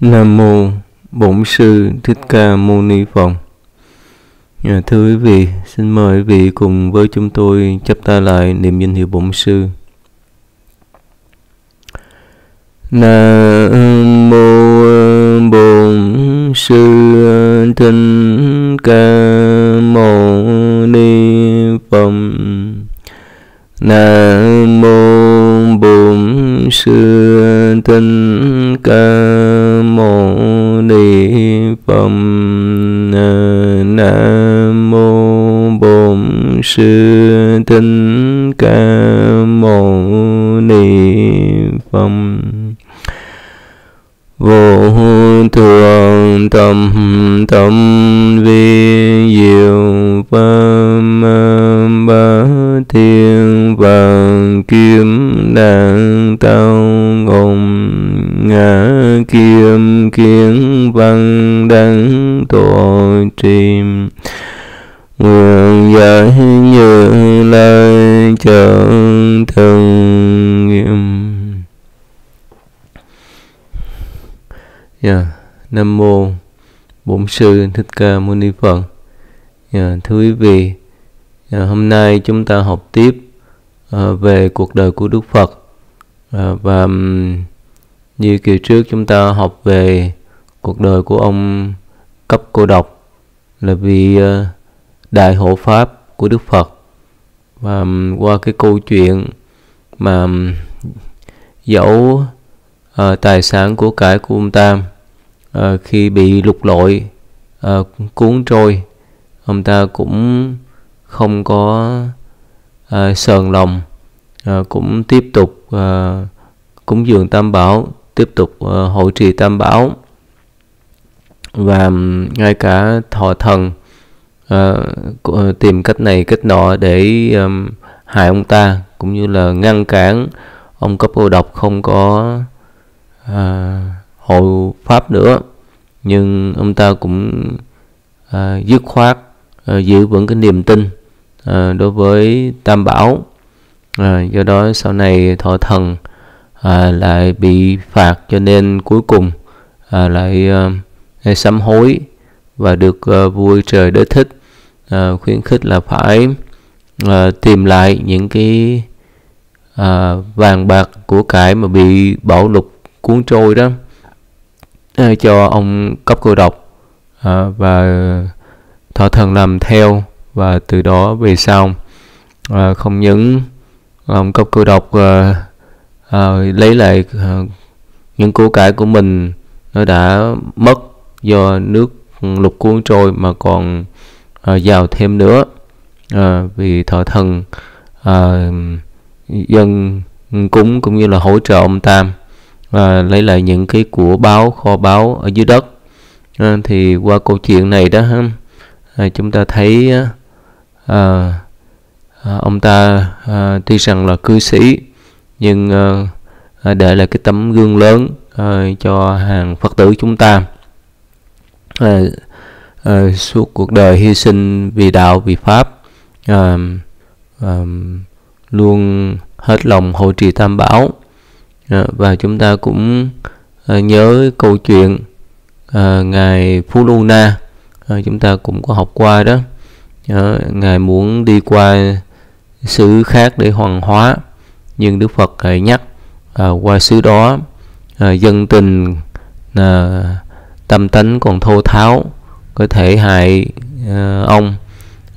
Nam mô Bổn sư Thích Ca Mâu Ni Phật. À, thưa quý vị, xin mời quý vị cùng với chúng tôi chắp tay lại niệm danh hiệu Bổn sư. Nam mô Bổn sư Thích Ca Mâu Ni Phật. Nam mô Bổn Sư Thích Ca Mâu Ni Phật. Nam mô Bổn Sư Thích Ca Mâu Ni Phật. Vô thượng tâm tâm vi diệu pháp bá thiên vàng kim đàn tao ngôn ngã kim kiến văn đăng tọa trìm nguyện giải như lai chân thần nghiêm yeah. Dạ, nam mô bổn sư thích ca mâu ni phật yeah. Dạ, thưa quý vị Ờ, hôm nay chúng ta học tiếp ờ, về cuộc đời của Đức Phật ờ, và như kỳ trước chúng ta học về cuộc đời của ông cấp cô độc là vì đại hộ pháp của Đức Phật và qua cái câu chuyện mà dẫu tài sản của cải của ông Tam khi bị lục lội cuốn trôi ông ta cũng không có uh, sờn lòng uh, cũng tiếp tục uh, cúng dường tam bảo tiếp tục uh, hộ trì tam bảo và ngay cả thọ thần uh, tìm cách này cách nọ để um, hại ông ta cũng như là ngăn cản ông cấp cô độc không có uh, hộ pháp nữa nhưng ông ta cũng uh, dứt khoát uh, giữ vững cái niềm tin Ờ, đối với tam bảo à, do đó sau này thọ thần à, lại bị phạt cho nên cuối cùng à, lại à, sám hối và được à, vui trời đế thích à, khuyến khích là phải à, tìm lại những cái à, vàng bạc của cải mà bị bão lục cuốn trôi đó à, cho ông cấp cô độc à, và thọ thần làm theo và từ đó về sau à, không những um, cốc cơ độc à, à, lấy lại à, những của cải của mình nó đã mất do nước lục cuốn trôi mà còn à, giàu thêm nữa à, vì thọ thần à, dân cúng cũng như là hỗ trợ ông tam à, lấy lại những cái của báo kho báo ở dưới đất à, thì qua câu chuyện này đó à, chúng ta thấy à, à, ông ta à, tuy rằng là cư sĩ nhưng à, à, để lại cái tấm gương lớn à, cho hàng phật tử chúng ta à, à, suốt cuộc đời hy sinh vì đạo vì pháp à, à, luôn hết lòng hộ trì tam bảo à, và chúng ta cũng à, nhớ câu chuyện à, ngài phú lu na à, chúng ta cũng có học qua đó đó, ngài muốn đi qua xứ khác để hoàn hóa nhưng đức phật lại nhắc à, qua xứ đó à, dân tình à, tâm tánh còn thô tháo có thể hại à, ông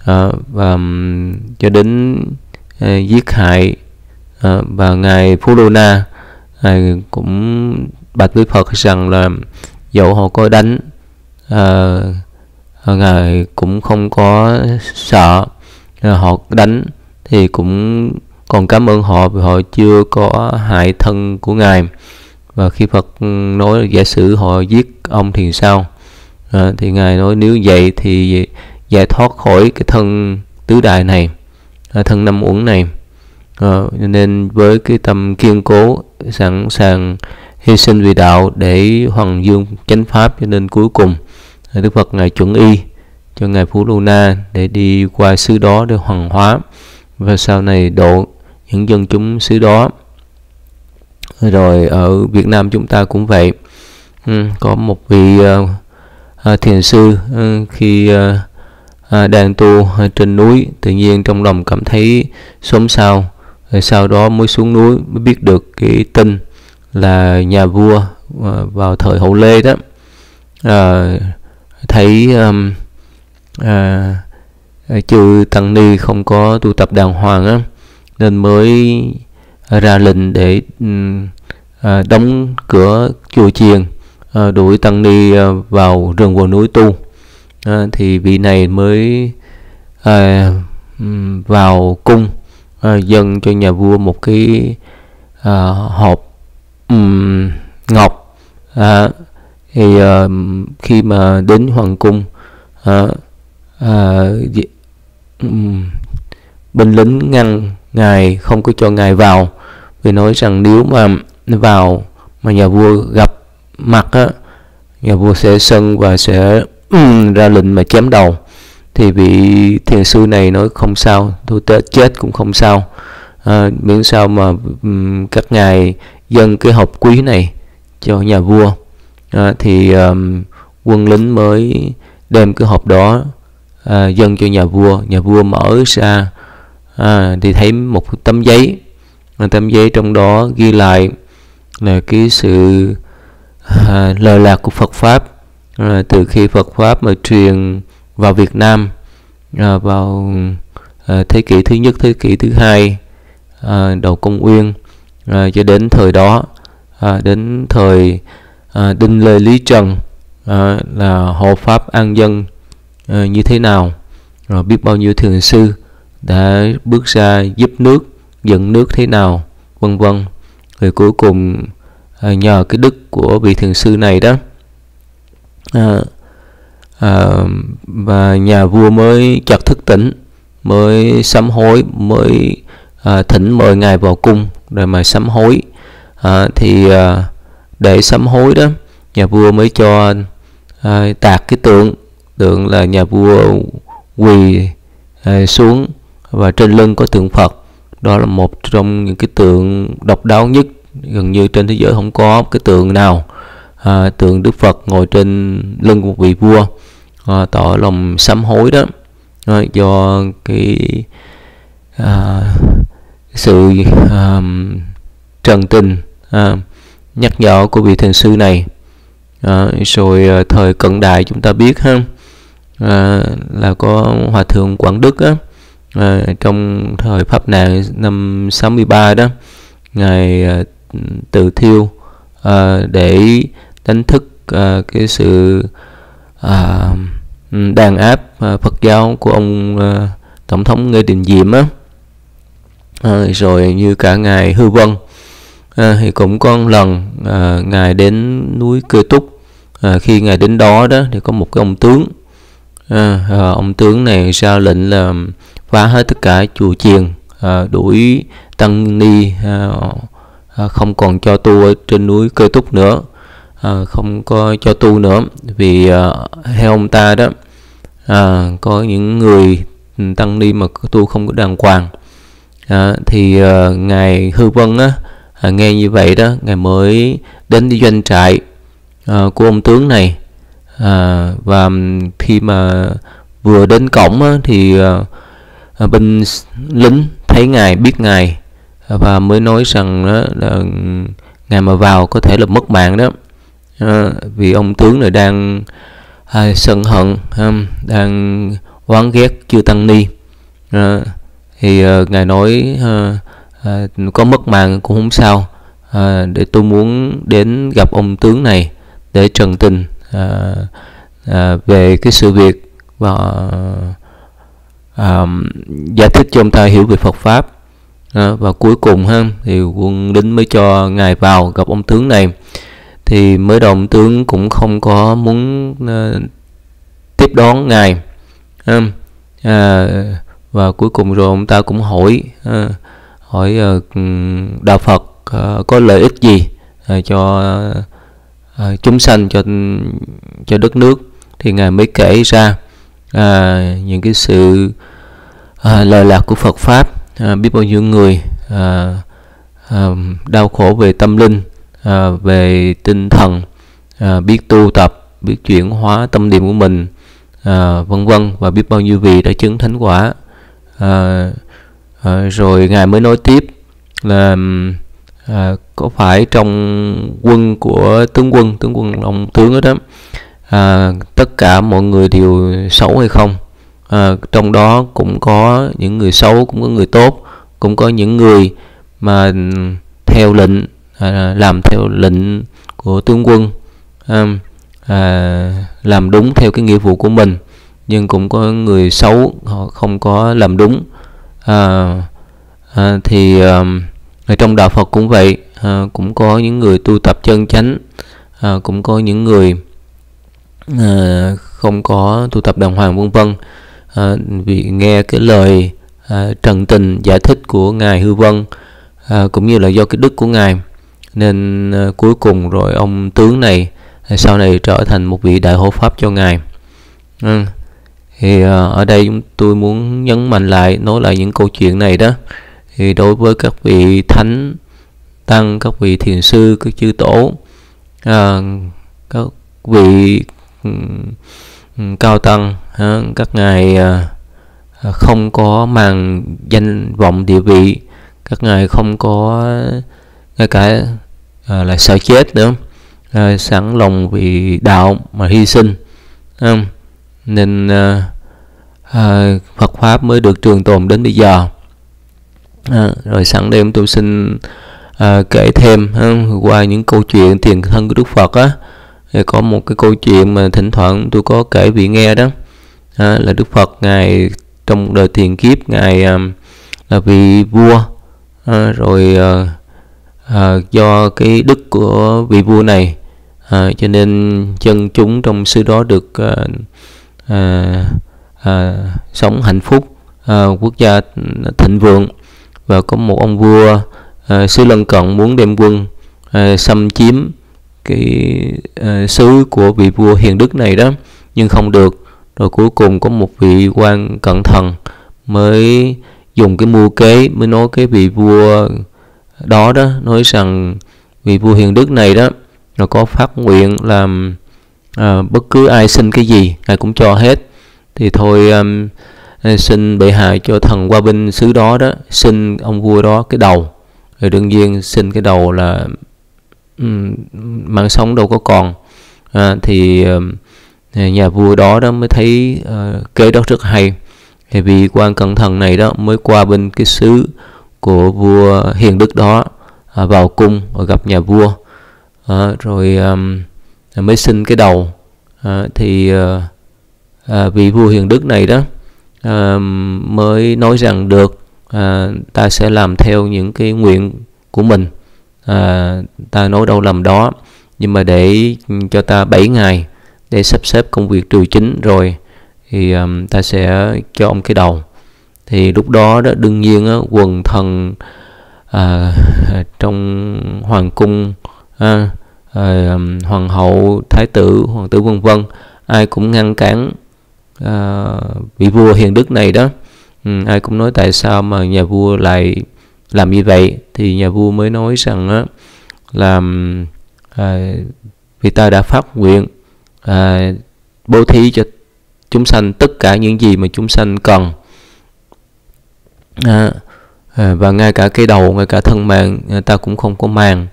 à, và cho đến à, giết hại à, và ngài phú lô na à, cũng bạch với phật rằng là dẫu họ có đánh à, rồi ờ, cũng không có sợ rồi họ đánh thì cũng còn cảm ơn họ vì họ chưa có hại thân của ngài và khi Phật nói giả sử họ giết ông thì sao à, thì ngài nói nếu vậy thì giải thoát khỏi cái thân tứ đại này à, thân năm uẩn này à, nên với cái tâm kiên cố sẵn sàng hy sinh vì đạo để hoàng dương chánh pháp cho nên cuối cùng Thế Đức Phật Ngài chuẩn y cho Ngài Phú Luna để đi qua xứ đó để hoàng hóa và sau này độ những dân chúng xứ đó. Rồi ở Việt Nam chúng ta cũng vậy. Ừ, có một vị uh, thiền sư uh, khi uh, đang tu uh, trên núi tự nhiên trong lòng cảm thấy xôn xao rồi sau đó mới xuống núi mới biết được cái tin là nhà vua vào thời hậu lê đó à, thấy um, à, à chư tăng ni không có tu tập đàng hoàng á nên mới ra lệnh để um, à, đóng cửa chùa chiền à, đuổi tăng ni à, vào rừng quần núi tu à, thì vị này mới à, ừ, vào cung à, dâng cho nhà vua một cái à, hộp um, ngọc à, thì uh, khi mà đến hoàng cung uh, uh, um, binh lính ngăn ngài không có cho ngài vào vì nói rằng nếu mà vào mà nhà vua gặp mặt á nhà vua sẽ sân và sẽ um, ra lệnh mà chém đầu thì vị thiền sư này nói không sao tôi chết cũng không sao à, miễn sao mà um, các ngài dâng cái hộp quý này cho nhà vua à, thì um, quân lính mới đem cái hộp đó à, dâng cho nhà vua nhà vua mở ra à, thì thấy một tấm giấy một tấm giấy trong đó ghi lại là cái sự à, lời lạc của Phật pháp à, từ khi Phật pháp mà truyền vào Việt Nam à, vào à, thế kỷ thứ nhất thế kỷ thứ hai à, đầu công nguyên à, cho đến thời đó à, đến thời à, đinh lê lý trần à, là hộ pháp an dân à, như thế nào rồi biết bao nhiêu thiền sư đã bước ra giúp nước dẫn nước thế nào vân vân rồi cuối cùng à, nhờ cái đức của vị thiền sư này đó à, à, và nhà vua mới chợt thức tỉnh mới sám hối mới à, thỉnh mời ngài vào cung rồi mà sám hối à, thì à, để sám hối đó nhà vua mới cho à, tạc cái tượng tượng là nhà vua quỳ à, xuống và trên lưng có tượng Phật đó là một trong những cái tượng độc đáo nhất gần như trên thế giới không có cái tượng nào à, tượng Đức Phật ngồi trên lưng của một vị vua à, tỏ lòng sám hối đó à, do cái à, sự à, trần tình à, nhắc nhở của vị thiền sư này à, rồi ờ, thời cận đại chúng ta biết ha à, là có hòa thượng Quảng Đức á, à, trong thời pháp nạn năm 63 đó ngài à, tự thiêu à, để đánh thức à, cái sự à, đàn áp à, Phật giáo của ông à, tổng thống Lê Đình Diệm á à, rồi như cả ngài Hư Vân à, thì cũng có một lần à, ngài đến núi Cơ Túc à, khi ngài đến đó đó thì có một cái ông tướng à, à, ông tướng này ra lệnh là phá hết tất cả chùa chiền à, đuổi tăng ni à, à, không còn cho tu ở trên núi Cơ Túc nữa à, không có cho tu nữa vì à, theo ông ta đó à, có những người tăng ni mà tu không có đàng hoàng à, thì à, ngài hư vân á à, nghe như vậy đó ngài mới đến đi doanh trại à, của ông tướng này à, và khi mà vừa đến cổng á, thì à, à bên lính thấy ngài biết ngài và mới nói rằng đó là ngài mà vào có thể là mất mạng đó à, vì ông tướng này đang à, sân hận à, đang oán ghét chưa tăng ni à, thì à, ngài nói à, à, có mất mạng cũng không sao à, để tôi muốn đến gặp ông tướng này để trần tình à, à, về cái sự việc và à, giải thích cho ông ta hiểu về Phật pháp à, và cuối cùng ha thì quân lính mới cho ngài vào gặp ông tướng này thì mới đầu ông tướng cũng không có muốn à, tiếp đón ngài à, à, và cuối cùng rồi ông ta cũng hỏi à, hỏi ờ, đạo Phật ờ, có lợi ích gì ờ, cho chúng sanh cho cho đất nước thì ngài mới kể ra à, những cái sự à, lợi lạc của Phật pháp à, biết bao nhiêu người à, à, đau khổ về tâm linh à, về tinh thần à, biết tu tập biết chuyển hóa tâm niệm của mình à, vân vân và biết bao nhiêu vị đã chứng thánh quả à, à, rồi ngài mới nói tiếp là à, có phải trong quân của tướng quân tướng quân ông tướng đó đó à, tất cả mọi người đều xấu hay không à, trong đó cũng có những người xấu cũng có người tốt cũng có những người mà theo lệnh à, làm theo lệnh của tướng quân à, à, làm đúng theo cái nghĩa vụ của mình nhưng cũng có người xấu họ không có làm đúng à, à, thì à, ở trong đạo Phật cũng vậy à, cũng có những người tu tập chân chánh à, cũng có những người à, không có tu tập đàng hoàng vân vân à, vì nghe cái lời à, trần tình giải thích của ngài hư vân à, cũng như là do cái đức của ngài nên à, cuối cùng rồi ông tướng này sau này trở thành một vị đại hộ pháp cho ngài à, thì à, ở đây chúng tôi muốn nhấn mạnh lại nói lại những câu chuyện này đó thì đối với các vị thánh tăng các vị thiền sư các chư tổ à, các vị cao tăng à, các ngài không có màng danh vọng địa vị các ngài không có ngay cả à, là sợ chết nữa à, sẵn lòng vì đạo mà hy sinh không nên à, à, Phật pháp mới được trường tồn đến bây giờ à, rồi sẵn đây tôi xin à, kể thêm à, qua những câu chuyện tiền thân của Đức Phật á thì có một cái câu chuyện mà thỉnh thoảng tôi có kể vị nghe đó à, là Đức Phật ngài trong đời tiền kiếp ngài à, là vị vua à, rồi à, à, do cái đức của vị vua này à, cho nên dân chúng trong xứ đó được à, à, sống hạnh phúc à, quốc gia thịnh vượng và có một ông vua à, xứ lân cận muốn đem quân à, xâm chiếm cái à, xứ của vị vua hiền đức này đó nhưng không được rồi cuối cùng có một vị quan cẩn thận mới dùng cái mưu kế mới nói cái vị vua đó đó nói rằng vị vua hiền đức này đó nó có phát nguyện làm à, bất cứ ai xin cái gì ngài cũng cho hết thì thôi um, xin bệ hạ cho thần qua binh sứ đó đó xin ông vua đó cái đầu rồi đương nhiên xin cái đầu là um, mạng sống đâu có còn à, thì um, nhà vua đó đó mới thấy uh, kế đó rất hay thì vì quan cẩn thận này đó mới qua bên cái sứ của vua hiền đức đó à, vào cung rồi gặp nhà vua à, rồi um, mới sinh cái đầu à, thì à, à, vị vua hiền đức này đó à, mới nói rằng được à, ta sẽ làm theo những cái nguyện của mình à, ta nói đâu làm đó nhưng mà để cho ta 7 ngày để sắp xếp công việc triều chính rồi thì um, ta sẽ cho ông cái đầu thì lúc đó đó đương nhiên á, quần thần à, trong hoàng cung à, uh, hoàng hậu thái tử hoàng tử vân vân ai cũng ngăn cản uh, vị vua hiền đức này đó um, ai cũng nói tại sao mà nhà vua lại làm như vậy thì nhà vua mới nói rằng á là à, vì ta đã phát nguyện à, bố thí cho chúng sanh tất cả những gì mà chúng sanh cần à, và ngay cả cái đầu ngay cả thân mạng à, ta cũng không có màng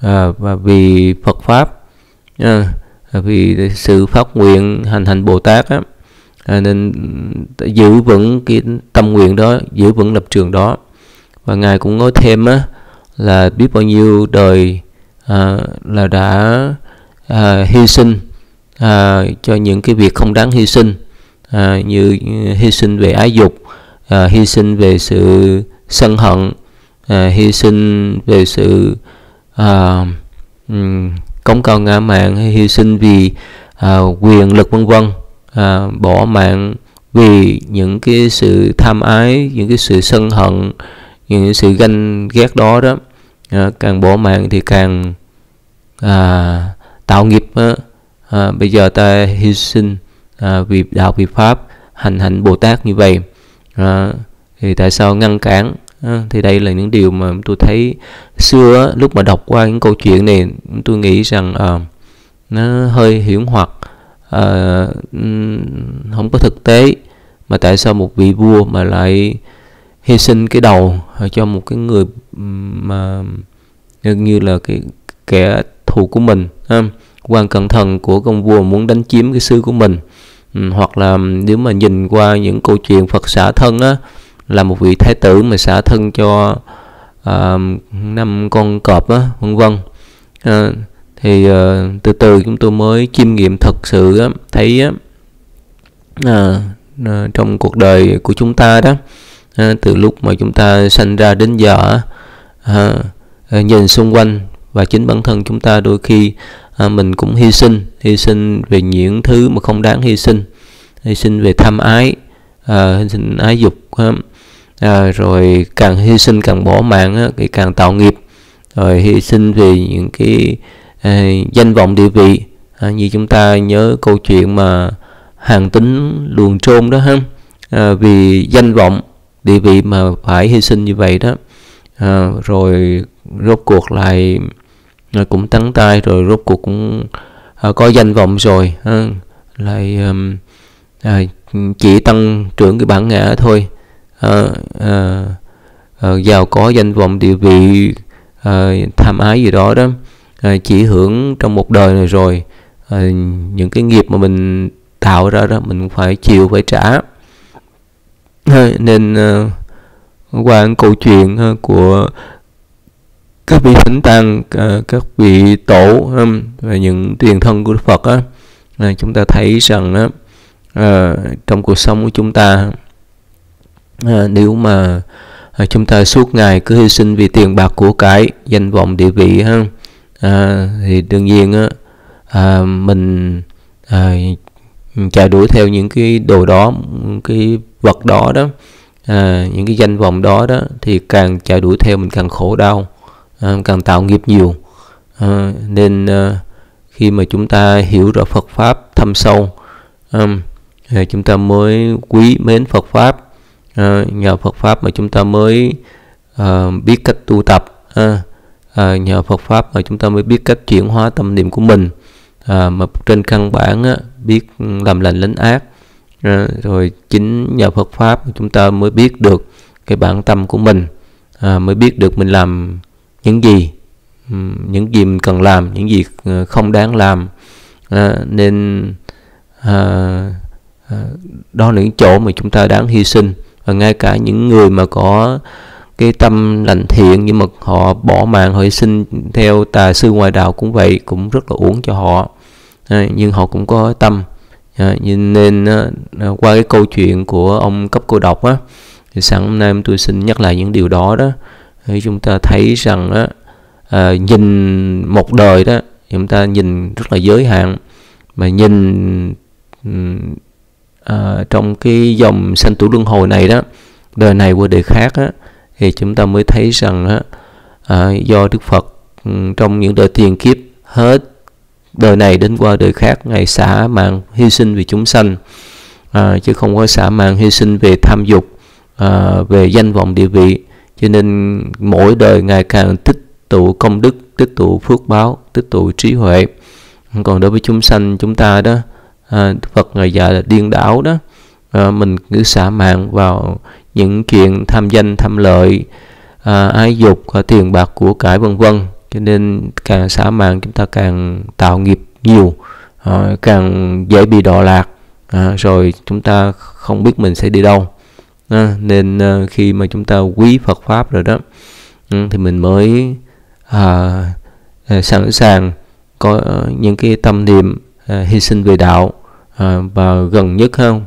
à, và vì Phật pháp à, vì sự phát nguyện hành thành Bồ Tát á, à, nên giữ vững cái tâm nguyện đó giữ vững lập trường đó và ngài cũng nói thêm á, là biết bao nhiêu đời à, là đã à, hy sinh à, cho những cái việc không đáng hy sinh à, như hy sinh về ái dục à, hy sinh về sự sân hận à, hy sinh về sự uh, cống cần mạng hay hy sinh vì uh, quyền lực vân vân uh, bỏ mạng vì những cái sự tham ái những cái sự sân hận những sự ganh ghét đó đó uh, càng bỏ mạng thì càng uh, tạo nghiệp uh, uh, bây giờ ta hy sinh uh, vì đạo vì pháp hành hạnh bồ tát như vậy uh, thì tại sao ngăn cản uh, thì đây là những điều mà tôi thấy xưa lúc mà đọc qua những câu chuyện này tôi nghĩ rằng uh, nó hơi hiểm hoặc uh, không có thực tế mà tại sao một vị vua mà lại hy sinh cái đầu ờ, cho một cái người mà như là cái kẻ thù của mình ha? quan cẩn thận của công vua muốn đánh chiếm cái sư của mình hoặc là nếu mà nhìn qua những câu chuyện Phật xả thân á là một vị thái tử mà xả thân cho Ờ, năm con cọp á vân vân à, thì à, từ từ chúng tôi mới chiêm nghiệm thật sự á, thấy á, à, à, trong cuộc đời của chúng ta đó à, từ lúc mà chúng ta sinh ra đến giờ à, à, nhìn xung quanh và chính bản thân chúng ta đôi khi à, mình cũng hy sinh hy sinh về những thứ mà không đáng hy sinh hy sinh về tham ái à, hy sinh ái dục à, à, rồi càng hy sinh càng bỏ mạng á, thì càng tạo nghiệp rồi hy sinh vì những cái à, danh vọng địa vị à, như chúng ta nhớ câu chuyện mà hàng tính luồng trôn đó ha à, vì danh vọng địa vị mà phải hy sinh như vậy đó à, rồi rốt cuộc lại à, cũng tắng tay rồi rốt cuộc cũng à, có danh vọng rồi ha. lại um, à, chỉ tăng trưởng cái bản ngã thôi uh, uh, uh, giàu có danh vọng địa vị uh, tham ái gì đó đó uh, chỉ hưởng trong một đời này rồi uh, những cái nghiệp mà mình tạo ra đó mình phải chịu phải trả uh, nên uh, qua câu chuyện uh, của các vị thánh tăng uh, các vị tổ um, và những tiền thân của Đức Phật á uh, chúng ta thấy rằng uh, trong cuộc sống của chúng ta à, nếu mà à, chúng ta suốt ngày cứ hy sinh vì tiền bạc của cái danh vọng địa vị ha à, thì đương nhiên á à, mình à, chạy đuổi theo những cái đồ đó cái vật đó đó à, những cái danh vọng đó đó thì càng chạy đuổi theo mình càng khổ đau à, càng tạo nghiệp nhiều à, nên à, khi mà chúng ta hiểu rõ Phật pháp thâm sâu à, chúng ta mới quý mến Phật pháp Ờ, nhờ Phật pháp mà chúng ta mới à, biết cách tu tập à, à, nhờ Phật pháp mà chúng ta mới biết cách chuyển hóa tâm niệm của mình à, mà trên căn bản á, biết làm lành lấn ác à, rồi chính nhờ Phật pháp chúng ta mới biết được cái bản tâm của mình à, mới biết được mình làm những gì những gì mình cần làm những gì không đáng làm à, nên à, đó là những chỗ mà chúng ta đáng hy sinh và ngay cả những người mà có cái tâm lành thiện nhưng mà họ bỏ mạng họ sinh theo tà sư ngoại đạo cũng vậy cũng rất là uổng cho họ à, nhưng họ cũng có tâm à, nên à, qua cái câu chuyện của ông cấp cô độc á thì sáng hôm nay tôi xin nhắc lại những điều đó đó thì chúng ta thấy rằng á nhìn một đời đó chúng ta nhìn rất là giới hạn mà nhìn à, trong cái dòng sanh tử luân hồi này đó đời này qua đời khác á, thì chúng ta mới thấy rằng á, à, do Đức Phật ừ, trong những đời tiền kiếp hết đời này đến qua đời khác ngày xả mạng hy sinh vì chúng sanh à, chứ không có xả mạng hy sinh về tham dục à, về danh vọng địa vị cho nên mỗi đời ngày càng tích tụ công đức tích tụ phước báo tích tụ trí huệ còn đối với chúng sanh chúng ta đó à, Phật ngày giờ là điên đảo đó à, mình cứ xả mạng vào những chuyện tham danh tham lợi à, ái dục à, tiền bạc của cải vân vân cho nên càng xả mạng chúng ta càng tạo nghiệp nhiều à, càng dễ bị đọa lạc à, rồi chúng ta không biết mình sẽ đi đâu à, nên à, khi mà chúng ta quý Phật pháp rồi đó ừ, thì mình mới à, à sẵn sàng có à, những cái tâm niệm À, hy sinh về đạo à, và gần nhất hơn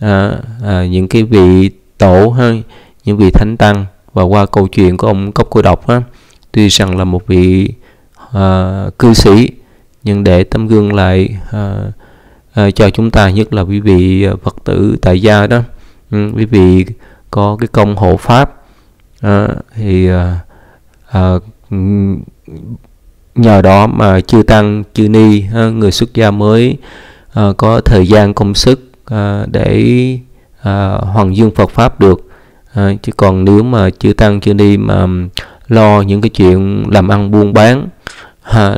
à, à, những cái vị tổ hơn những vị thánh tăng và qua câu chuyện của ông cốc cô độc á, tuy rằng là một vị à, cư sĩ nhưng để tấm gương lại à, à, cho chúng ta nhất là quý vị phật tử tại gia đó ừ, quý vị có cái công hộ pháp à, thì à, à, ừ, nhờ đó mà chư tăng chư ni người xuất gia mới à, có thời gian công sức à, để à, hoàng dương Phật pháp được à, chứ còn nếu mà chư tăng chư ni mà lo những cái chuyện làm ăn buôn bán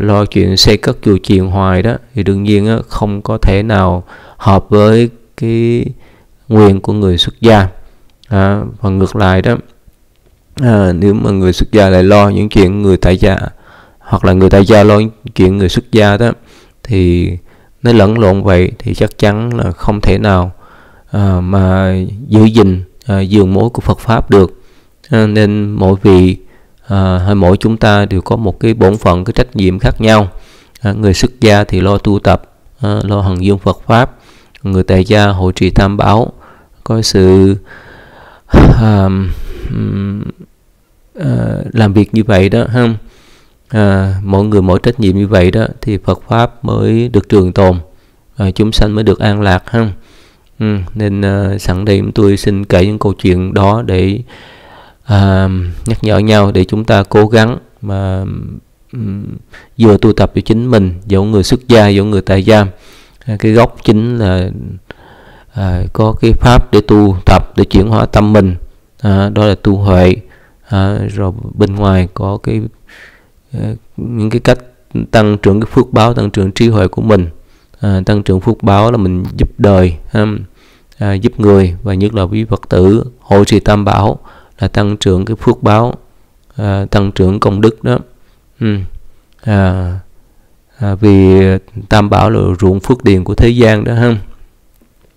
lo chuyện xây cất chùa chiền hoài đó thì đương nhiên không có thể nào hợp với cái nguyện của người xuất gia à, và ngược lại đó à, nếu mà người xuất gia lại lo những chuyện người tại gia hoặc là người ta gia lo chuyện người xuất gia đó thì nó lẫn lộn vậy thì chắc chắn là không thể nào à, mà giữ gìn à, giường mối của Phật pháp được à, nên mỗi vị à, hay mỗi chúng ta đều có một cái bổn phận cái trách nhiệm khác nhau à, người xuất gia thì lo tu tập à, lo hằng dương Phật pháp người tại gia hội trì tam bảo có sự à, à, làm việc như vậy đó không à, mỗi người mỗi trách nhiệm như vậy đó thì Phật pháp mới được trường tồn à, chúng sanh mới được an lạc ha ừ, nên à, sẵn đây chúng tôi xin kể những câu chuyện đó để à, nhắc nhở nhau để chúng ta cố gắng mà ừ, vừa tu tập cho chính mình dẫu người xuất gia dẫu người tại gia à, cái gốc chính là à, có cái pháp để tu tập để chuyển hóa tâm mình à, đó là tu huệ à, rồi bên ngoài có cái Ờ, những cái cách tăng trưởng cái phước báo tăng trưởng trí huệ của mình à, tăng trưởng phước báo là mình giúp đời ha, à, giúp người và nhất là quý phật tử hội trì tam bảo là tăng trưởng cái phước báo à, tăng trưởng công đức đó ừ. à, à, vì tam bảo là ruộng phước điền của thế gian đó ha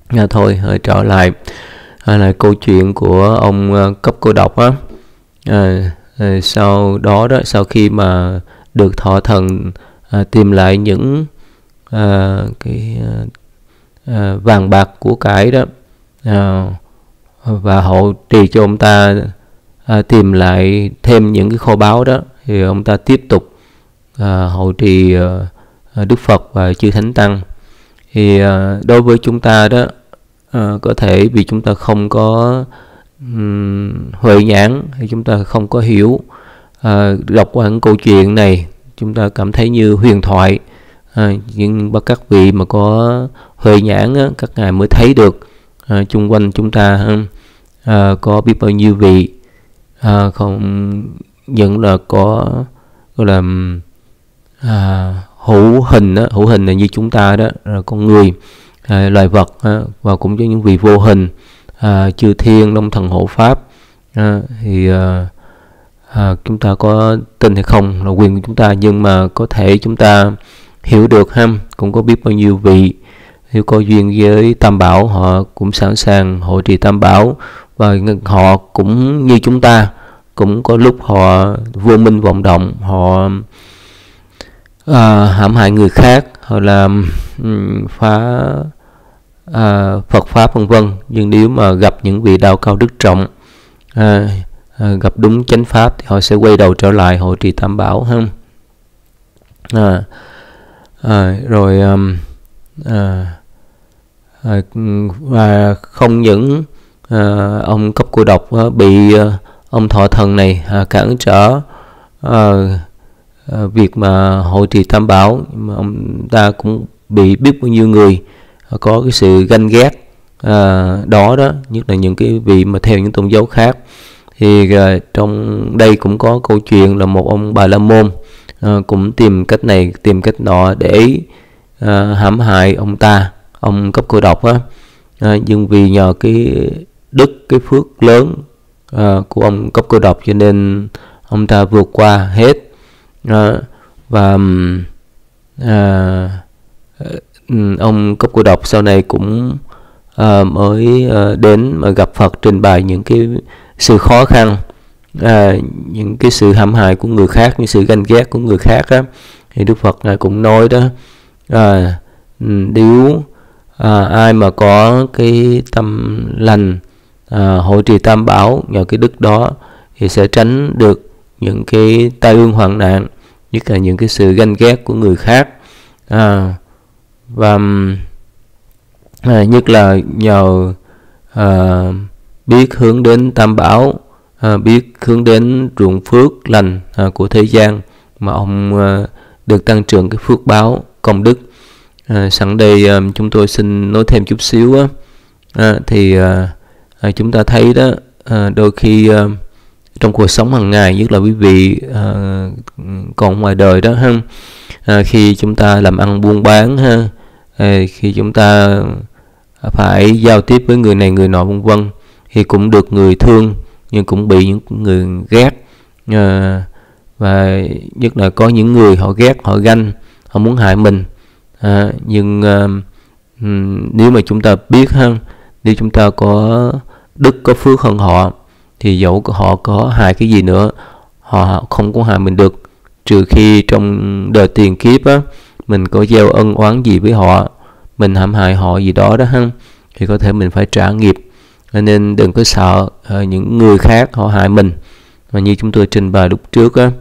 à, thôi hơi trở lại à, là câu chuyện của ông cấp cô độc á à, sau đó đó sau khi mà được thọ thần à, tìm lại những à, cái à, à vàng bạc của cải đó à, và hộ trì cho ông ta à, tìm lại thêm những cái kho báu đó thì ông ta tiếp tục à, hộ trì à, à, Đức Phật và chư Thánh Tăng thì à, đối với chúng ta đó à, có thể vì chúng ta không có um, huệ nhãn thì chúng ta không có hiểu à, đọc qua những câu chuyện này chúng ta cảm thấy như huyền thoại à, nhưng các vị mà có huệ nhãn á, các ngài mới thấy được à, chung quanh chúng ta à, có biết bao nhiêu vị à, không những là có gọi là à, hữu hình á, hữu hình là như chúng ta đó là con người loài vật và cũng như những vị vô hình à, chư thiên long thần hộ pháp à, thì à, à, chúng ta có tin hay không là quyền của chúng ta nhưng mà có thể chúng ta hiểu được ha cũng có biết bao nhiêu vị nếu có duyên với tam bảo họ cũng sẵn sàng hộ trì tam bảo và họ cũng như chúng ta cũng có lúc họ vô minh vọng động họ à, hãm hại người khác họ làm um, phá à, Phật pháp vân vân nhưng nếu mà gặp những vị đạo cao đức trọng à, à, gặp đúng chánh pháp thì họ sẽ quay đầu trở lại hội trì tam bảo không à, à, rồi à, à, và không những à, ông cấp cô độc à, bị à, ông thọ thần này à, cản trở à, à, việc mà hội trì tam bảo mà ông ta cũng bị biết bao nhiêu người có cái sự ganh ghét à, đó đó nhất là những cái vị mà theo những tôn giáo khác thì à, trong đây cũng có câu chuyện là một ông bà la môn à, cũng tìm cách này tìm cách nọ để à, hãm hại ông ta ông cấp cô độc á à, nhưng vì nhờ cái đức cái phước lớn à, của ông cấp cô độc cho nên ông ta vượt qua hết à, và à, Ừ, ông Cốc Cô Độc sau này cũng uh, mới uh, đến mà gặp Phật trình bày những cái sự khó khăn à, những cái sự hãm hại của người khác những sự ganh ghét của người khác đó thì Đức Phật ngài cũng nói đó à, nếu à, ai mà có cái tâm lành à, hội trì tam bảo nhờ cái đức đó thì sẽ tránh được những cái tai ương hoạn nạn nhất là những cái sự ganh ghét của người khác à, và à, nhất là nhờ à, biết hướng đến tam bảo à, biết hướng đến ruộng phước lành à, của thế gian mà ông à, được tăng trưởng cái phước báo công đức à, sẵn đây à, chúng tôi xin nói thêm chút xíu á à, thì à, à chúng ta thấy đó à, đôi khi à, trong cuộc sống hàng ngày nhất là quý vị à, còn ngoài đời đó ha à, khi chúng ta làm ăn buôn bán ha khi chúng ta phải giao tiếp với người này người nọ vân vân thì cũng được người thương nhưng cũng bị những người ghét ờ, và nhất là có những người họ ghét họ ganh họ muốn hại mình ờ, nhưng ờ, nếu mà chúng ta biết hơn nếu chúng ta có đức có phước hơn họ thì dẫu họ có hại cái gì nữa họ không có hại mình được trừ khi trong đời tiền kiếp á, mình có gieo ân oán gì với họ mình hãm hại họ gì đó đó ha thì có thể mình phải trả nghiệp nên đừng có sợ uh, những người khác họ hại mình mà như chúng tôi trình bày lúc trước á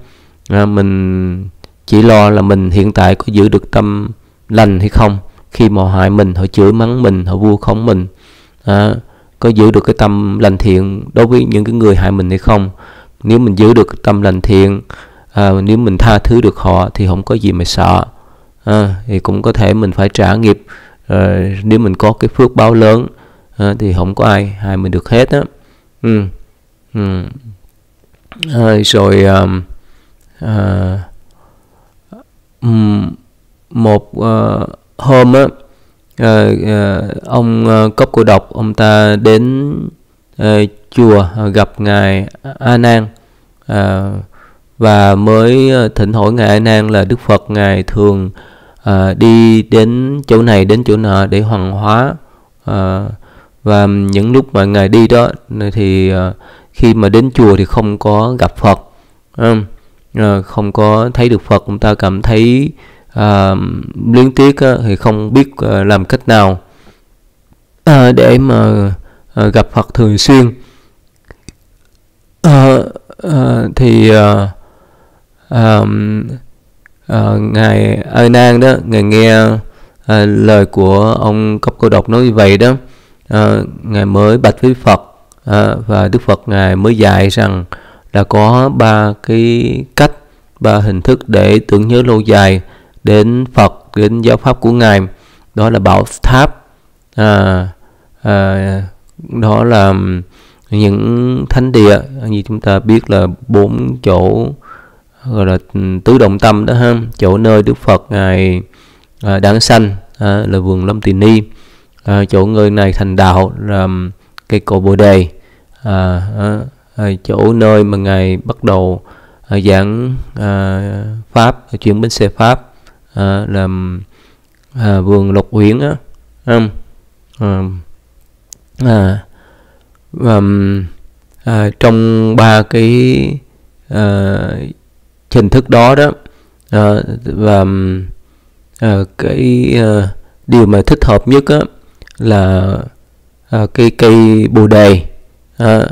uh, mình chỉ lo là mình hiện tại có giữ được tâm lành hay không khi mà họ hại mình họ chửi mắng mình họ vu khống mình à, có giữ được cái tâm lành thiện đối với những cái người hại mình hay không nếu mình giữ được tâm lành thiện à, nếu mình tha thứ được họ thì không có gì mà sợ à, thì cũng có thể mình phải trả nghiệp à, nếu mình có cái phước báo lớn à, thì không có ai hại mình được hết á ừ. Ừ. À, rồi à, à, một à, hôm á à, à, ông à, cốc cô độc ông ta đến à, chùa à, gặp ngài A Nan à, và mới ờ, thỉnh hỏi ngài A Nan là Đức Phật ngài thường à, đi đến chỗ này đến chỗ nọ để hoàn hóa à, và những lúc mà ngài đi đó thì à, khi mà đến chùa thì không có gặp Phật à, không có thấy được Phật chúng ta cảm thấy à, luyến tiếc á, thì không biết à, làm cách nào à, để mà à, gặp Phật thường xuyên à, à, thì à, um, uh, ngài A Nan đó ngài nghe uh, lời của ông cấp cô độc nói như vậy đó uh, ngài mới bạch với Phật uh, và Đức Phật ngài mới dạy rằng là có ba cái cách ba hình thức để tưởng nhớ lâu dài đến Phật đến giáo pháp của ngài đó là bảo tháp à, à, đó là những thánh địa như chúng ta biết là bốn chỗ gọi là ừ, tứ động tâm đó ha chỗ nơi đức phật ngài à, đang sanh à, là vườn lâm tỳ ni à, chỗ người này thành đạo là ừ, cây cổ bồ đề à, à, à, chỗ nơi mà ngài bắt đầu à, giảng à, pháp chuyển bến xe pháp à, là ừ, à, vườn lộc uyển á à, à, à, à, à, trong ba cái à, trình thức đó đó à, và à, cái à, điều mà thích hợp nhất á, là à, cây cây bồ đề à,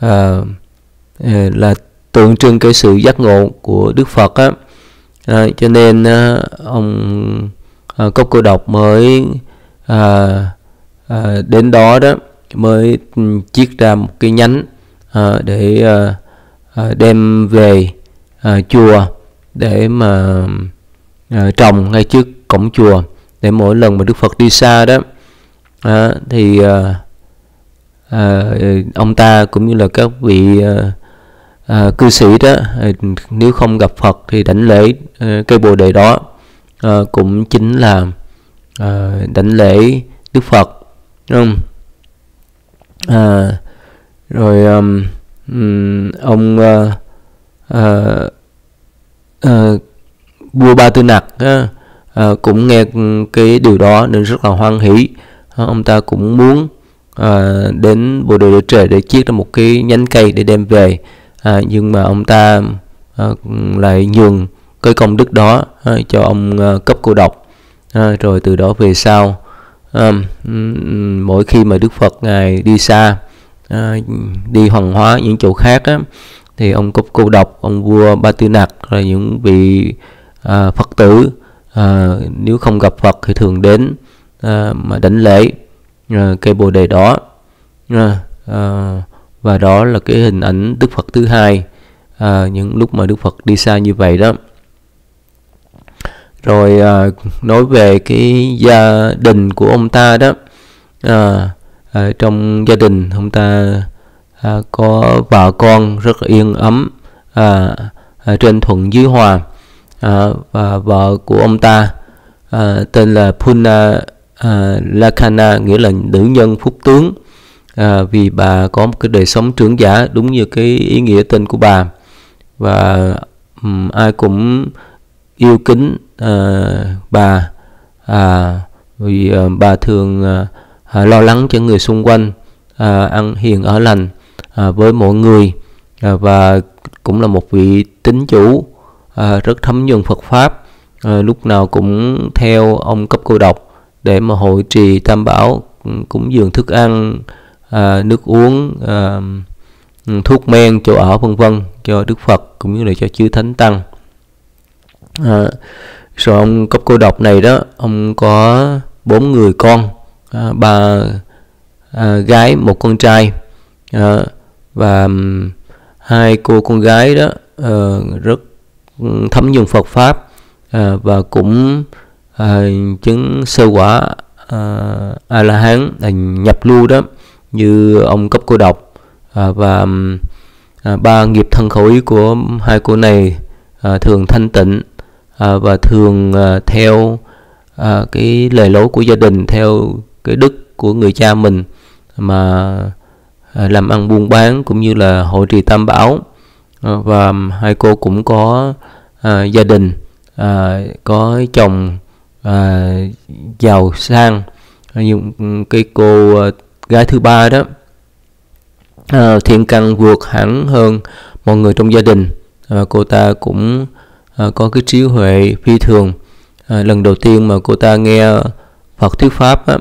à, là tượng trưng cái sự giác ngộ của Đức Phật á à, cho nên à, ông à, cốc cô độc mới à, à, đến đó đó mới ừ, chiết ra một cái nhánh à, để à, đem về à, chùa để mà à, trồng ngay trước cổng chùa để mỗi lần mà Đức Phật đi xa đó à, thì à, à, ông ta cũng như là các vị à, à, cư sĩ đó à, nếu không gặp Phật thì đảnh lễ à, cây bồ đề đó à, cũng chính là à, đảnh lễ Đức Phật đúng không? À, rồi um, ông uh, uh, vua Ba Tư Nặc uh, uh, cũng nghe cái điều đó nên rất là hoan hỷ uh, ông ta cũng muốn uh, đến bồ đề đội trời để chiết ra một cái nhánh cây để đem về uh, nhưng mà ông ta uh, lại nhường cái công đức đó uh, cho ông uh, cấp cô độc uh, rồi từ đó về sau uh, mỗi khi mà Đức Phật ngài đi xa uh, đi hoàng hóa những chỗ khác á, thì ông Cốc Cô Độc, ông vua Ba Tư Nặc rồi những vị à, Phật tử à, nếu không gặp Phật thì thường đến à, mà đánh lễ à, cây bồ đề đó à, à, và đó là cái hình ảnh Đức Phật thứ hai à, những lúc mà Đức Phật đi xa như vậy đó rồi à, nói về cái gia đình của ông ta đó à, à, trong gia đình ông ta à, có bà con rất yên ấm à, à, trên thuận dưới hòa à, và vợ của ông ta à, tên là Puna à, Lakana nghĩa là nữ nhân phúc tướng à, vì bà có một cái đời sống trưởng giả đúng như cái ý nghĩa tên của bà và um, ai cũng yêu kính à, bà à, vì à, bà thường à, à lo lắng cho người xung quanh à, ăn hiền ở lành à, với mọi người à, và cũng là một vị tín chủ à, rất thấm nhuần Phật pháp à, lúc nào cũng theo ông cấp cô độc để mà hội trì tam bảo cũng dường thức ăn à, nước uống à, thuốc men chỗ ở vân vân cho Đức Phật cũng như là cho chư thánh tăng à, rồi ông cấp cô độc này đó ông có bốn người con à, ba à, gái một con trai à, và hai cô con gái đó à, rất thấm nhuần Phật pháp à, và cũng à, chứng sơ quả à, a la hán à, nhập lưu đó như ông cấp cô độc à, và à, ba nghiệp thân khẩu ý của hai cô này à, thường thanh tịnh à, và thường à, theo à, cái lời lối của gia đình theo cái đức của người cha mình mà À, làm ăn buôn bán cũng như là hội trì tam bảo à, và hai cô cũng có à, gia đình à, có chồng à, giàu sang à, nhưng cái cô à, gái thứ ba đó à, thiên căn vượt hẳn hơn mọi người trong gia đình và cô ta cũng à, có cái trí huệ phi thường à, lần đầu tiên mà cô ta nghe Phật thuyết pháp á,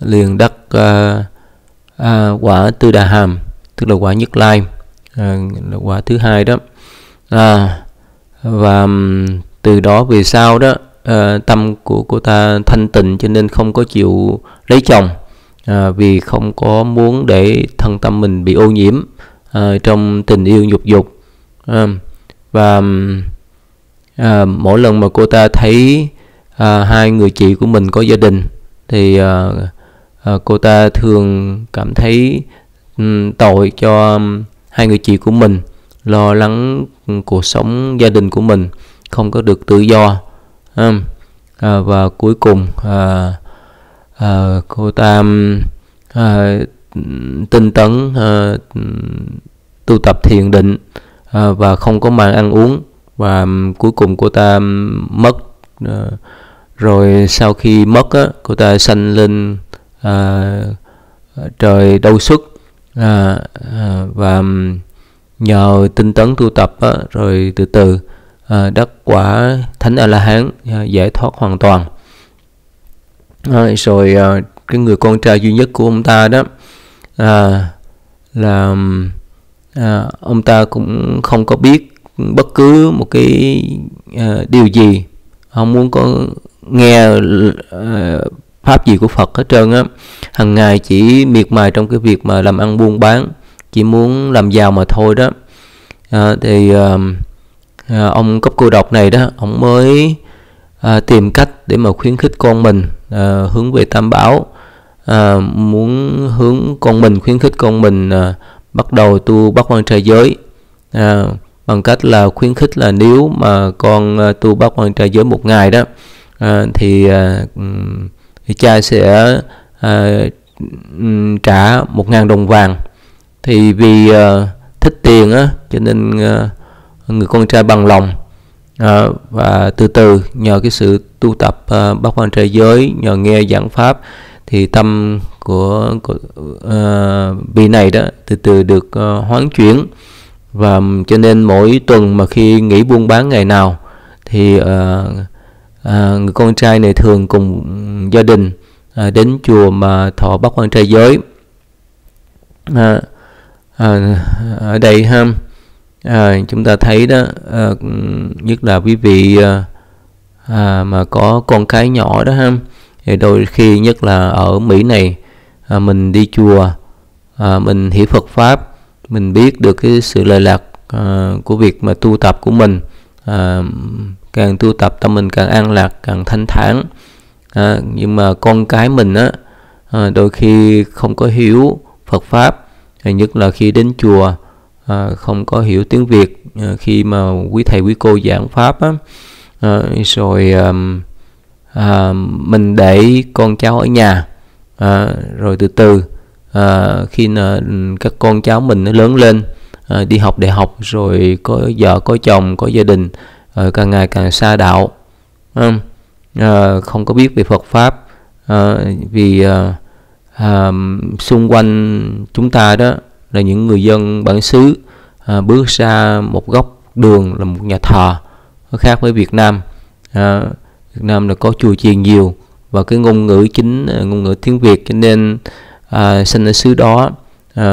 liền đắc à, à, quả tư đà hàm tức là quả nhất lai à, là quả thứ hai đó à, và từ đó về sau đó à, tâm của cô ta thanh tịnh cho nên không có chịu lấy chồng à, vì không có muốn để thân tâm mình bị ô nhiễm à, trong tình yêu nhục dục à, và à, mỗi lần mà cô ta thấy à, hai người chị của mình có gia đình thì à, Ờ, cô ta thường cảm thấy um, tội cho um, hai người chị của mình lo lắng cuộc sống gia đình của mình không có được tự do um, uh, và cuối cùng uh, uh, cô ta um, uh, tinh tấn uh, tu tập thiền định uh, và không có màn ăn uống và um, cuối cùng cô ta um, mất uh, rồi sau khi mất á, cô ta sanh lên à, trời đau xuất à, à, và nhờ tinh tấn tu tập á, rồi từ từ à, đắc quả thánh a la hán à, giải thoát hoàn toàn à, rồi à, cái người con trai duy nhất của ông ta đó à, là à, ông ta cũng không có biết bất cứ một cái à, điều gì ông muốn có nghe à, pháp gì của Phật hết trơn á hàng ngày chỉ miệt mài trong cái việc mà làm ăn buôn bán chỉ muốn làm giàu mà thôi đó à, thì à, à, ông cấp cô độc này đó ông mới à, tìm cách để mà khuyến khích con mình à, hướng về tam bảo à, muốn hướng con mình khuyến khích con mình à, bắt đầu tu bắt quan trời giới à, bằng cách là khuyến khích là nếu mà con à, tu bắt quan trời giới một ngày đó à, thì à, thì cha sẽ à, trả một ngàn đồng vàng thì vì à, thích tiền á cho nên à, người con trai bằng lòng à, và từ từ nhờ cái sự tu tập à, bác quan trời giới nhờ nghe giảng pháp thì tâm của, của uh, vị này đó từ từ được uh, hoán chuyển và cho nên mỗi tuần mà khi nghỉ buôn bán ngày nào thì uh, À, người con trai này thường cùng gia đình à, đến chùa mà thọ bắt quan trai giới à, à, ở đây ha à, chúng ta thấy đó à, nhất là quý vị à, à, mà có con cái nhỏ đó ha thì đôi khi nhất là ở Mỹ này à, mình đi chùa à, mình hiểu Phật pháp mình biết được cái sự lợi lạc à, của việc mà tu tập của mình à, càng tu tập tâm mình càng an lạc càng thanh thản à, nhưng mà con cái mình á à, đôi khi không có hiểu Phật pháp à, nhất là khi đến chùa à, không có hiểu tiếng Việt à, khi mà quý thầy quý cô giảng pháp á à, rồi à, à, mình để con cháu ở nhà à, rồi từ từ à, khi là các con cháu mình nó lớn lên à, đi học đại học rồi có vợ có chồng có gia đình uh, càng ngày càng xa đạo um, uh, không có biết về Phật pháp uh, vì uh, uh, xung quanh chúng ta đó là những người dân bản xứ uh, bước ra một góc đường là một nhà thờ nó khác với Việt Nam uh, Việt Nam là có chùa chiền nhiều và cái ngôn ngữ chính ngôn ngữ tiếng Việt cho nên uh, sinh ở xứ đó uh,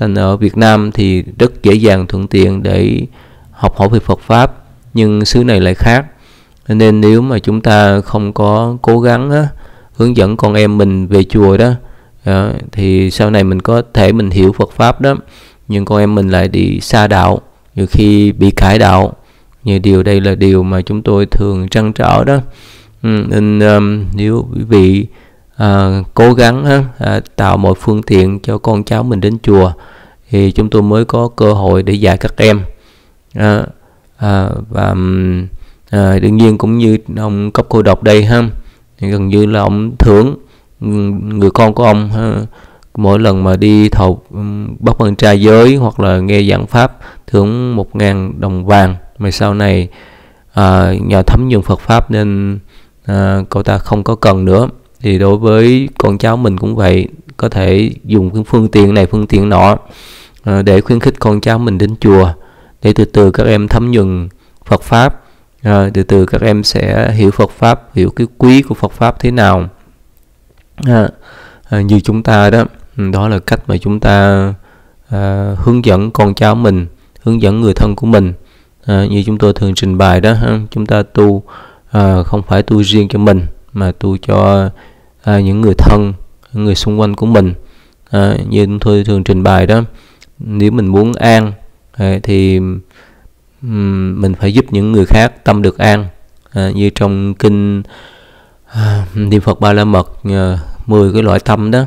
sinh ở Việt Nam thì rất dễ dàng thuận tiện để học hỏi về Phật pháp nhưng xứ này lại khác nên nếu mà chúng ta không có cố gắng á, hướng dẫn con em mình về chùa đó à, thì sau này mình có thể mình hiểu Phật pháp đó nhưng con em mình lại đi xa đạo nhiều khi bị cải đạo như điều đây là điều mà chúng tôi thường trăn trở đó ừ, nên um, nếu quý vị à, cố gắng ha, à, tạo mọi phương tiện cho con cháu mình đến chùa thì chúng tôi mới có cơ hội để dạy các em à, à, và à, đương nhiên cũng như ông cấp cô độc đây ha gần như là ông thưởng người con của ông ha, mỗi lần mà đi thầu bắt bằng trai giới hoặc là nghe giảng pháp thưởng một ngàn đồng vàng mà sau này à, nhờ thấm nhuận Phật pháp nên à, cậu ta không có cần nữa thì đối với con cháu mình cũng vậy có thể dùng phương tiện này phương tiện nọ à, để khuyến khích con cháu mình đến chùa để từ từ các em thấm nhuần Phật pháp à, từ từ các em sẽ hiểu Phật pháp hiểu cái quý của Phật pháp thế nào à, à, như chúng ta đó đó là cách mà chúng ta à, hướng dẫn con cháu mình hướng dẫn người thân của mình à, như chúng tôi thường trình bày đó ha, chúng ta tu à, không phải tu riêng cho mình mà tu cho à, những người thân những người xung quanh của mình à, như tôi thường trình bày đó nếu mình muốn an thì mình phải giúp những người khác tâm được an à, như trong kinh à, Phật Ba La Mật à, 10 cái loại tâm đó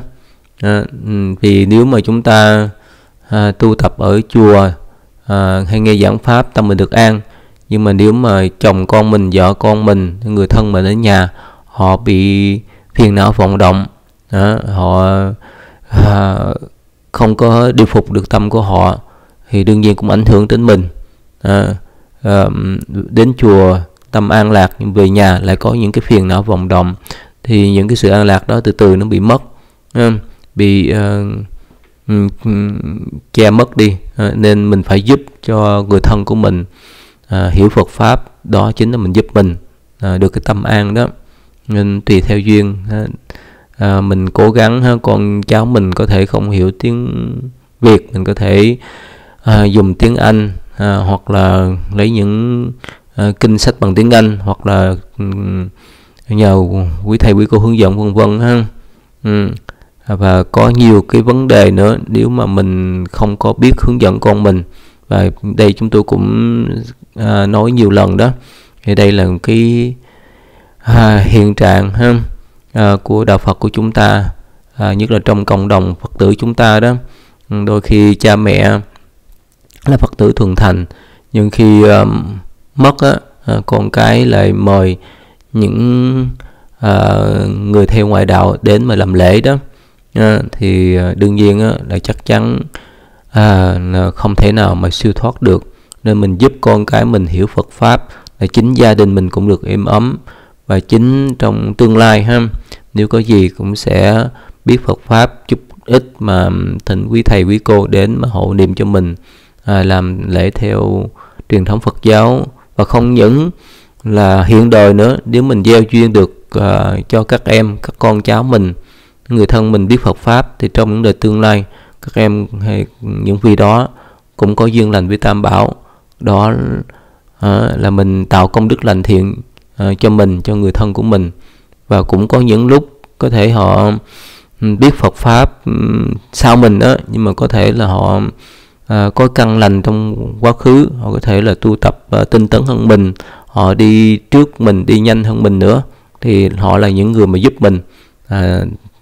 à, vì nếu mà chúng ta à, tu tập ở chùa à, hay nghe giảng pháp tâm mình được an nhưng mà nếu mà chồng con mình vợ con mình người thân mình ở nhà họ bị phiền não vọng động đó, họ à, không có điều phục được tâm của họ thì đương nhiên cũng ảnh hưởng đến mình à, à, đến chùa tâm an lạc nhưng về nhà lại có những cái phiền não vòng động thì những cái sự an lạc đó từ từ nó bị mất à, bị à, che mất đi à, nên mình phải giúp cho người thân của mình à, hiểu Phật pháp đó chính là mình giúp mình à, được cái tâm an đó nên tùy theo duyên ha. À, à, mình cố gắng ha. còn cháu mình có thể không hiểu tiếng Việt mình có thể à, dùng tiếng Anh à, hoặc là lấy những à, kinh sách bằng tiếng Anh hoặc là ừ, nhờ quý thầy quý cô hướng dẫn vân vân ha ừ. và có nhiều cái vấn đề nữa nếu mà mình không có biết hướng dẫn con mình và đây chúng tôi cũng à, nói nhiều lần đó thì đây là cái à, hiện trạng ha à, của đạo Phật của chúng ta à, nhất là trong cộng đồng Phật tử chúng ta đó ừ, đôi khi cha mẹ là phật tử thuần thành nhưng khi um, mất á, à, con cái lại mời những uh, người theo ngoại đạo đến mà làm lễ đó uh, thì đương nhiên á, là chắc chắn uh, không thể nào mà siêu thoát được nên mình giúp con cái mình hiểu Phật pháp là chính gia đình mình cũng được êm ấm và chính trong tương lai ha nếu có gì cũng sẽ biết Phật pháp chút ít mà thỉnh quý thầy quý cô đến mà hộ niệm cho mình À, làm lễ theo truyền thống Phật giáo và không những là hiện đời nữa nếu mình gieo duyên được à, cho các em các con cháu mình người thân mình biết Phật pháp thì trong những đời tương lai các em hay những vị đó cũng có duyên lành với Tam Bảo đó à, là mình tạo công đức lành thiện à, cho mình cho người thân của mình và cũng có những lúc có thể họ ừ, biết Phật pháp ừ, sau mình đó nhưng mà có thể là họ Ờ, có căn lành trong quá khứ họ có thể là tu tập uh, tinh tấn hơn mình họ đi trước mình đi nhanh hơn mình nữa thì họ là những người mà giúp mình uh,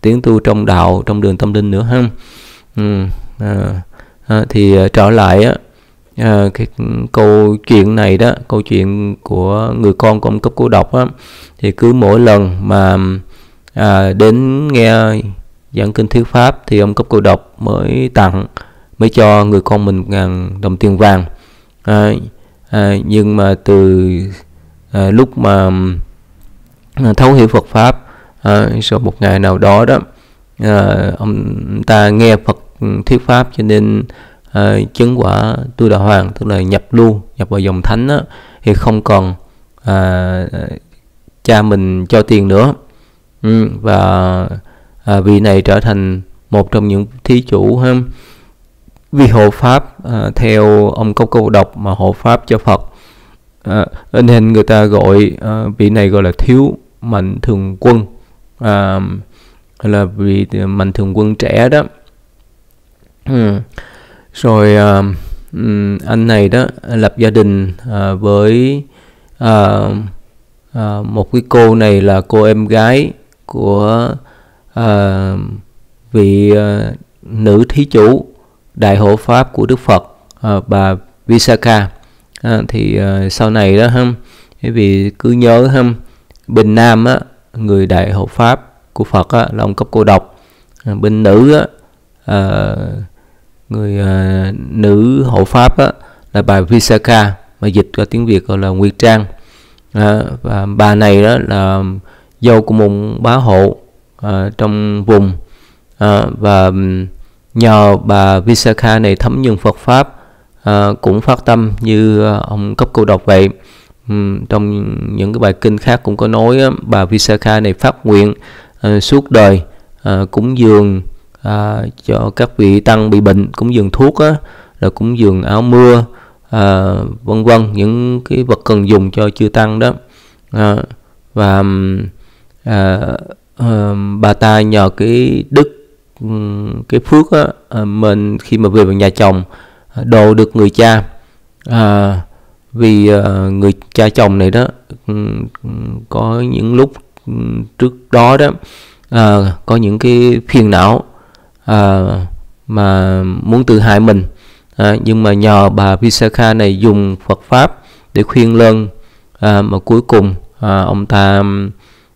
tiến tu trong đạo trong đường tâm linh nữa ha ừ, uh, uh, thì uh, trở lại á À, cái câu chuyện này đó câu chuyện của người con của ông cấp cô độc á thì cứ mỗi lần mà à, đến nghe giảng kinh thuyết pháp thì ông cấp cô độc mới tặng mới cho người con mình ngàn đồng tiền vàng à, à, nhưng mà từ à, lúc mà à, thấu hiểu Phật pháp à, rồi một ngày nào đó đó à, ông ta nghe Phật thuyết pháp cho nên à, chứng quả tu Đạo hoàng tức là nhập lưu nhập vào dòng thánh đó, thì không còn à, cha mình cho tiền nữa ừ, và à, vị này trở thành một trong những thí chủ ha vì hộ pháp à, theo ông có câu độc mà hộ pháp cho phật à, nên người ta gọi à, vị này gọi là thiếu mạnh thường quân à, là vị mạnh thường quân trẻ đó ừ. rồi à, anh này đó lập gia đình à, với à, à, một cái cô này là cô em gái của à, vị à, nữ thí chủ đại hộ pháp của đức phật à, bà visakha à, thì à, sau này đó ha vì cứ nhớ ha bên nam á người đại hộ pháp của phật á là ông cấp cô độc bên nữ á à, người à, nữ hộ pháp á, là bà Visakha mà dịch ra tiếng Việt gọi là Nguyệt Trang à, và bà này đó là dâu của mùng bá hộ à, trong vùng à, và nhờ bà Visakha này thấm nhuần Phật pháp à, cũng phát tâm như à, ông cấp cô đọc vậy uhm, trong những cái bài kinh khác cũng có nói á, bà Visakha này phát nguyện à, suốt đời à, cúng dường à, cho các vị tăng bị bệnh cúng dường thuốc á, rồi cúng dường áo mưa à, vân vân những cái vật cần dùng cho chư tăng đó à, và à, à, bà ta nhờ cái đức cái phước á, à, mình khi mà về vào nhà chồng à, đồ được người cha à, vì à, người cha chồng này đó có những lúc trước đó đó à, có những cái phiền não à, mà muốn tự hại mình à, nhưng mà nhờ bà Visakha này dùng Phật pháp để khuyên lơn à, mà cuối cùng à, ông ta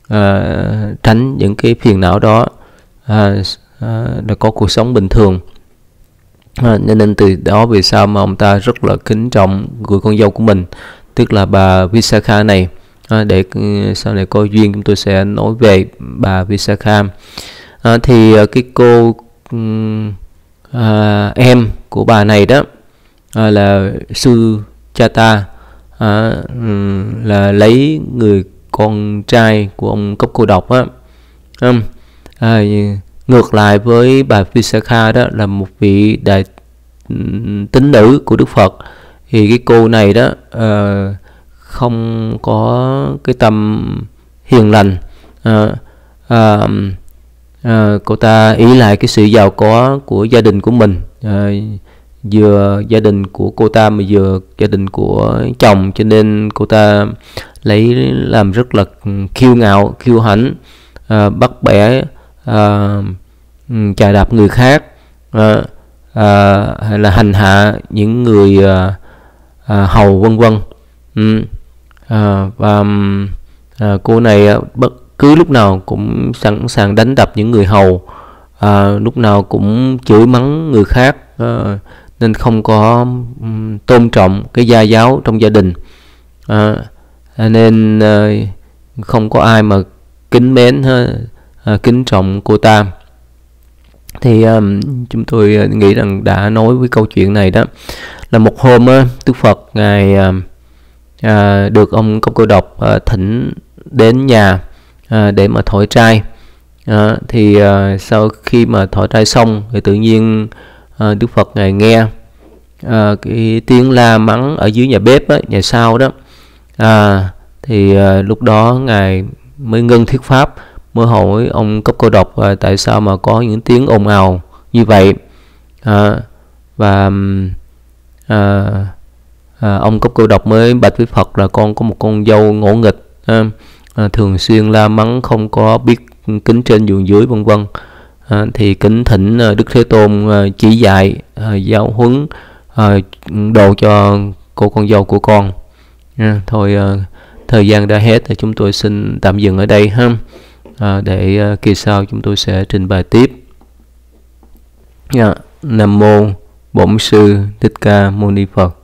à, tránh những cái phiền não đó à, uh, có cuộc sống bình thường à, nên nên từ đó vì sao mà ông ta rất là kính trọng người con dâu của mình tức là bà Visakha này ờ, để ừ, sau này có duyên chúng tôi sẽ nói về bà Visakha thì cái cô ừ, em của bà này đó à, là Su Chata à, ừ, là lấy người con trai của ông cấp cô độc á à, ngược lại với bà Visakha đó là một vị đại tín nữ của Đức Phật thì cái cô này đó uh, không có cái tâm hiền lành uh, uh, uh, cô ta ý lại cái sự giàu có của gia đình của mình uh, vừa gia đình của cô ta mà vừa gia đình của chồng cho nên cô ta lấy làm rất là kiêu ngạo kiêu hãnh uh, bắt bẻ uh, Ừ, chà đạp người khác à, à, hay là hành hạ những người à, à, hầu vân vân ừ. à, và à, cô này bất cứ lúc nào cũng sẵn sàng đánh đập những người hầu à, lúc nào cũng chửi mắng người khác à, nên không có tôn trọng cái gia giáo trong gia đình à, nên à, không có ai mà kính mến ha, à, kính trọng cô ta thì um, chúng tôi uh, nghĩ rằng đã nói với câu chuyện này đó là một hôm uh, Đức Phật ngài uh, uh, được ông công cô độc uh, thỉnh đến nhà uh, để mà thổi trai uh, thì uh, sau khi mà thổi trai xong thì tự nhiên uh, Đức Phật ngài nghe uh, cái tiếng la mắng ở dưới nhà bếp ấy, nhà sau đó uh, thì uh, lúc đó ngài mới ngưng thuyết pháp mới hỏi ông cấp cô độc à, tại sao mà có những tiếng ồn ào như vậy à, và à, à, ông cấp cô độc mới bạch với Phật là con có một con dâu ngỗ nghịch à, à, thường xuyên la mắng không có biết kính trên giường dưới vân vân à, thì kính thỉnh à, Đức Thế Tôn à, chỉ dạy à, giáo huấn à, đồ cho cô con dâu của con à, thôi à, thời gian đã hết thì à, chúng tôi xin tạm dừng ở đây ha À, để ờ, kỳ sau chúng tôi sẽ trình bày tiếp yeah. Dạ, nam mô bổn sư thích ca mâu ni phật